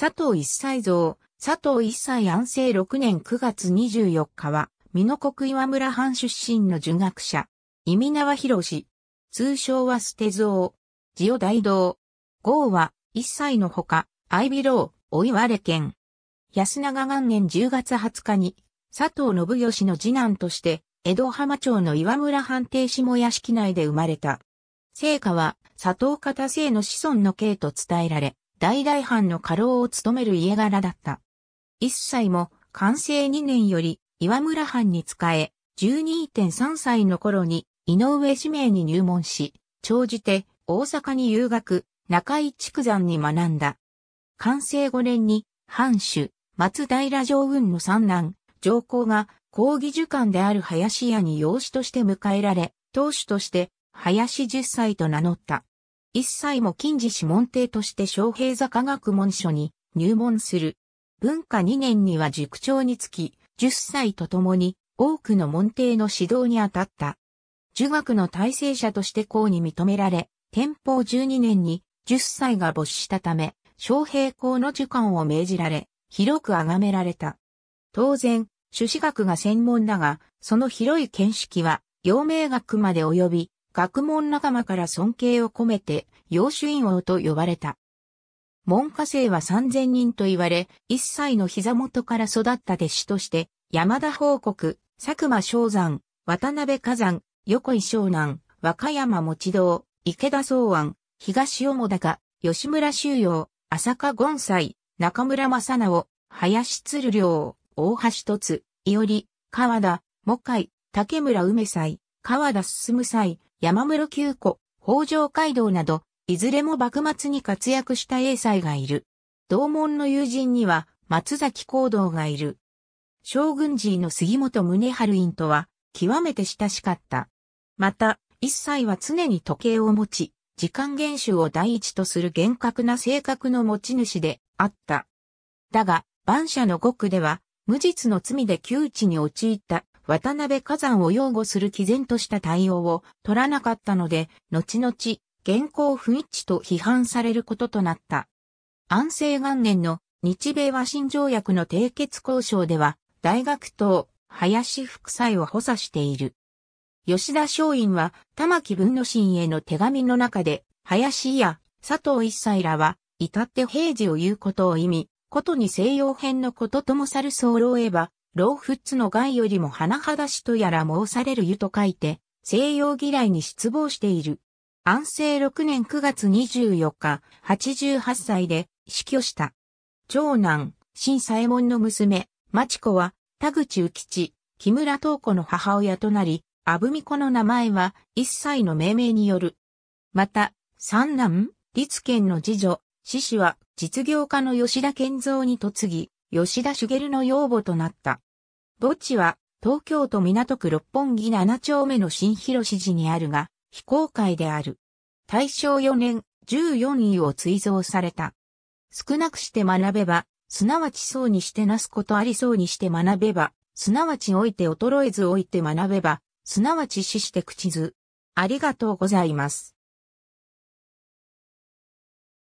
佐藤一歳像、佐藤一歳安政6年9月24日は、美濃国岩村藩出身の儒学者、意味縄広氏。通称は捨て像、ジオ大道、号は一歳のほか、愛美郎、お岩れ県。安永元年10月20日に、佐藤信義の次男として、江戸浜町の岩村藩邸下屋敷内で生まれた。聖火は、佐藤方生の子孫の系と伝えられ、大々藩の家老を務める家柄だった。一歳も、完成2年より、岩村藩に仕え、12.3歳の頃に、井上氏名に入門し、長じて、大阪に留学、中井畜山に学んだ。完成5年に、藩主、松平上雲の三男、上皇が、講義受官である林家に養子として迎えられ、当主として、林10歳と名乗った。一歳も近似諮門帝として昌平座科学文書に入門する。文化2年には塾長につき、10歳とともに多くの門弟の指導に当たった。儒学の体制者として公に認められ、天保12年に10歳が没したため、昌平公の儒官を命じられ、広く崇められた。当然、朱子学が専門だが、その広い見識は、陽明学まで及び、学問仲間から尊敬を込めて、養子院王と呼ばれた。門下生は三千人と言われ、一歳の膝元から育った弟子として、山田報国、佐久間昭山、渡辺火山、横井湘南、和歌山持道、池田総安、東尾高、吉村修陽、浅香権斎、中村正直、林鶴良、大橋凸、伊織、川田、木海、竹村梅斎、川田進む山室急子、北条街道など、いずれも幕末に活躍した英才がいる。同門の友人には松崎行動がいる。将軍寺の杉本宗春院とは極めて親しかった。また、一切は常に時計を持ち、時間厳守を第一とする厳格な性格の持ち主であった。だが、万社の極では、無実の罪で窮地に陥った渡辺火山を擁護する毅然とした対応を取らなかったので、後々、現行不一致と批判されることとなった。安政元年の日米和親条約の締結交渉では、大学等、林副裁を補佐している。吉田松陰は、玉木文之進への手紙の中で、林や佐藤一斎らは、至って平時を言うことを意味、ことに西洋編のことともさる候をえば、老仏の害よりも甚だしとやら申される湯と書いて、西洋嫌いに失望している。安政6年9月24日、88歳で死去した。長男、新左衛門の娘、町子は、田口宇吉、木村東子の母親となり、阿部美子の名前は一切の命名による。また、三男、立賢の次女、獅子は実業家の吉田健造に嫁ぎ、吉田茂の養母となった。墓地は、東京都港区六本木七丁目の新広市寺にあるが、非公開である。大正4年、14位を追贈された。少なくして学べば、すなわちそうにしてなすことありそうにして学べば、すなわちおいて衰えずおいて学べば、すなわち死して口ず。ありがとうございます。